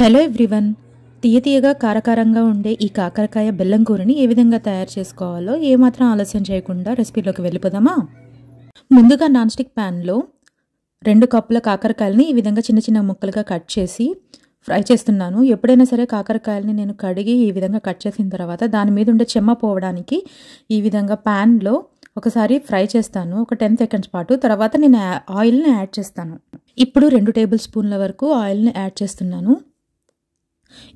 hello everyone తీయ తీయగా కారకారంగా ఉండే ఈ కాకరకాయ బెల్లం కూరని ఏ విధంగా తయారు చేసుకోవాలో ఏమాత్రం ఆలస్యం చేయకుండా రెసిపీలోకి వెళ్ళిపోదామా ముందుగా నాన్ స్టిక్ ప్యాన్లో రెండు కప్పుల కాకరకాయలని ఈ విధంగా చిన్న చిన్న ముక్కలుగా కట్ చేసి ఫ్రై చేస్తున్నాను ఎప్పుడైనా సరే కాకరకాయలని నేను కడిగి ఈ విధంగా కట్ చేసిన తర్వాత దాని మీద ఉండే చెమ్మ పోవడానికి ఈ విధంగా ప్యాన్లో ఒకసారి ఫ్రై చేస్తాను ఒక టెన్ సెకండ్స్ పాటు తర్వాత నేను ఆయిల్ని యాడ్ చేస్తాను ఇప్పుడు రెండు టేబుల్ స్పూన్ల వరకు ఆయిల్ని యాడ్ చేస్తున్నాను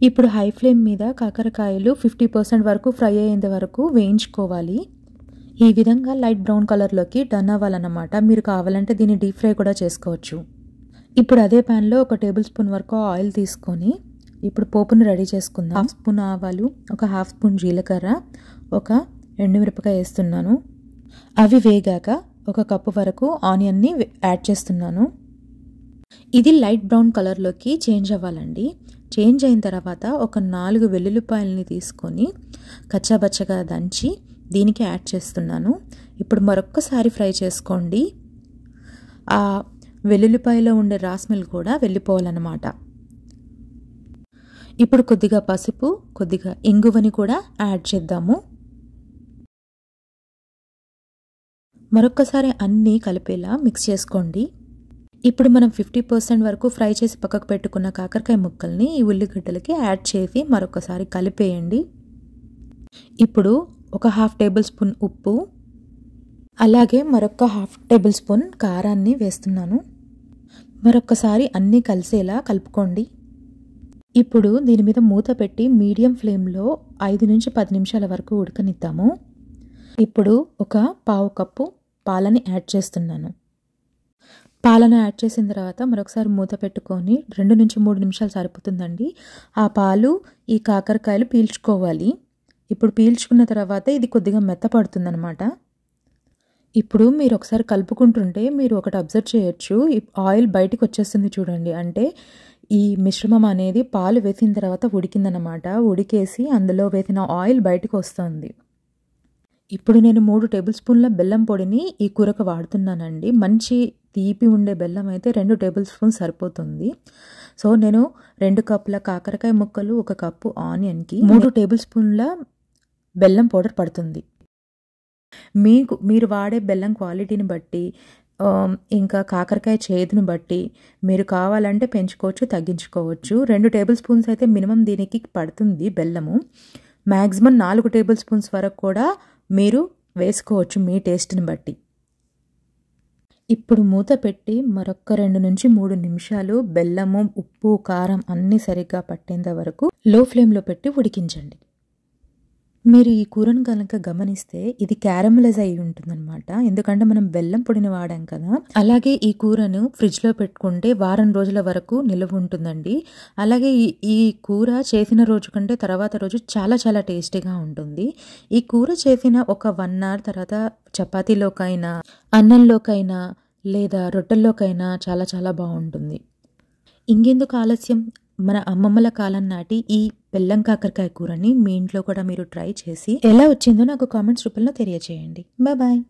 ఇప్పుడు హై ఫ్లేమ్ మీద కాకరకాయలు ఫిఫ్టీ పర్సెంట్ వరకు ఫ్రై అయ్యేంత వరకు వేయించుకోవాలి ఈ విధంగా లైట్ బ్రౌన్ కలర్లోకి డన్ అవ్వాలన్నమాట మీరు కావాలంటే దీన్ని డీప్ ఫ్రై కూడా చేసుకోవచ్చు ఇప్పుడు అదే ప్యాన్లో ఒక టేబుల్ స్పూన్ వరకు ఆయిల్ తీసుకొని ఇప్పుడు పోపును రెడీ చేసుకుందాం హాఫ్ స్పూన్ ఆవాలు ఒక హాఫ్ స్పూన్ జీలకర్ర ఒక ఎండుమిరపకాయ వేస్తున్నాను అవి వేగాక ఒక కప్పు వరకు ఆనియన్ని యాడ్ చేస్తున్నాను ఇది లైట్ బ్రౌన్ కలర్లోకి చేంజ్ అవ్వాలండి చేంజ్ అయిన తర్వాత ఒక నాలుగు వెల్లుల్లిపాయలని తీసుకొని కచ్చాబచ్చగా దంచి దీనికి యాడ్ చేస్తున్నాను ఇప్పుడు మరొక్కసారి ఫ్రై చేసుకోండి ఆ వెల్లుల్లిపాయలో ఉండే రాస్మిల్ కూడా వెళ్ళిపోవాలన్నమాట ఇప్పుడు కొద్దిగా పసుపు కొద్దిగా ఇంగువని కూడా యాడ్ చేద్దాము మరొక్కసారి అన్నీ కలిపేలా మిక్స్ చేసుకోండి ఇప్పుడు మనం ఫిఫ్టీ పర్సెంట్ వరకు ఫ్రై చేసి పక్కకు పెట్టుకున్న కాకరకాయ ముక్కల్ని ఈ ఉల్లిగడ్డలకి యాడ్ చేసి మరొకసారి కలిపేయండి ఇప్పుడు ఒక హాఫ్ టేబుల్ స్పూన్ ఉప్పు అలాగే మరొక హాఫ్ టేబుల్ స్పూన్ కారాన్ని వేస్తున్నాను మరొకసారి అన్నీ కలిసేలా కలుపుకోండి ఇప్పుడు దీని మీద మూత పెట్టి మీడియం ఫ్లేమ్లో ఐదు నుంచి పది నిమిషాల వరకు ఉడకనిద్దాము ఇప్పుడు ఒక పావు కప్పు పాలని యాడ్ చేస్తున్నాను పాలను యాడ్ చేసిన తర్వాత మరొకసారి మూత పెట్టుకొని రెండు నుంచి మూడు నిమిషాలు సరిపోతుందండి ఆ పాలు ఈ కాకరకాయలు పీల్చుకోవాలి ఇప్పుడు పీల్చుకున్న తర్వాత ఇది కొద్దిగా మెత్తపడుతుందనమాట ఇప్పుడు మీరు ఒకసారి కలుపుకుంటుంటే మీరు ఒకటి అబ్జర్వ్ చేయొచ్చు ఆయిల్ బయటికి వచ్చేస్తుంది చూడండి అంటే ఈ మిశ్రమం అనేది పాలు వేసిన తర్వాత ఉడికిందనమాట ఉడికేసి అందులో వేసిన ఆయిల్ బయటకు వస్తుంది ఇప్పుడు నేను మూడు టేబుల్ స్పూన్ల బెల్లం పొడిని ఈ కూరకు వాడుతున్నానండి మంచి తీపి ఉండే బెల్లం అయితే రెండు టేబుల్ స్పూన్స్ సరిపోతుంది సో నేను రెండు కప్పుల కాకరకాయ ముక్కలు ఒక కప్పు ఆనియన్కి మూడు టేబుల్ స్పూన్ల బెల్లం పౌడర్ పడుతుంది మీకు మీరు వాడే బెల్లం క్వాలిటీని బట్టి ఇంకా కాకరకాయ చేదును బట్టి మీరు కావాలంటే పెంచుకోవచ్చు తగ్గించుకోవచ్చు రెండు టేబుల్ స్పూన్స్ అయితే మినిమం దీనికి పడుతుంది బెల్లము మ్యాక్సిమం నాలుగు టేబుల్ స్పూన్స్ వరకు కూడా మీరు వేసుకోవచ్చు మీ టేస్ట్ని బట్టి ఇప్పుడు మూత పెట్టి మరొక రెండు నుంచి మూడు నిమిషాలు బెల్లము ఉప్పు కారం అన్నీ సరిగ్గా పట్టేంత వరకు లో ఫ్లేమ్లో పెట్టి ఉడికించండి మీరు ఈ కూరను కనుక గమనిస్తే ఇది క్యారమలైజ్ అయి ఉంటుందన్నమాట ఎందుకంటే మనం బెల్లం పొడిని వాడాం కదా అలాగే ఈ కూరను ఫ్రిడ్జ్లో పెట్టుకుంటే వారం రోజుల వరకు నిల్వ ఉంటుందండి అలాగే ఈ కూర చేసిన రోజు కంటే తర్వాత రోజు చాలా చాలా టేస్టీగా ఉంటుంది ఈ కూర చేసిన ఒక వన్ అవర్ తర్వాత చపాతీలోకైనా అన్నంలోకైనా లేదా రొట్టెల్లోకైనా చాలా చాలా బాగుంటుంది ఇంకెందుకు ఆలస్యం మన అమ్మమ్మల కాలం నాటి ఈ బెల్లం కాకరకాయ కూరని మీ ఇంట్లో కూడా మీరు ట్రై చేసి ఎలా వచ్చిందో నాకు కామెంట్స్ రూపంలో తెలియజేయండి బాయ్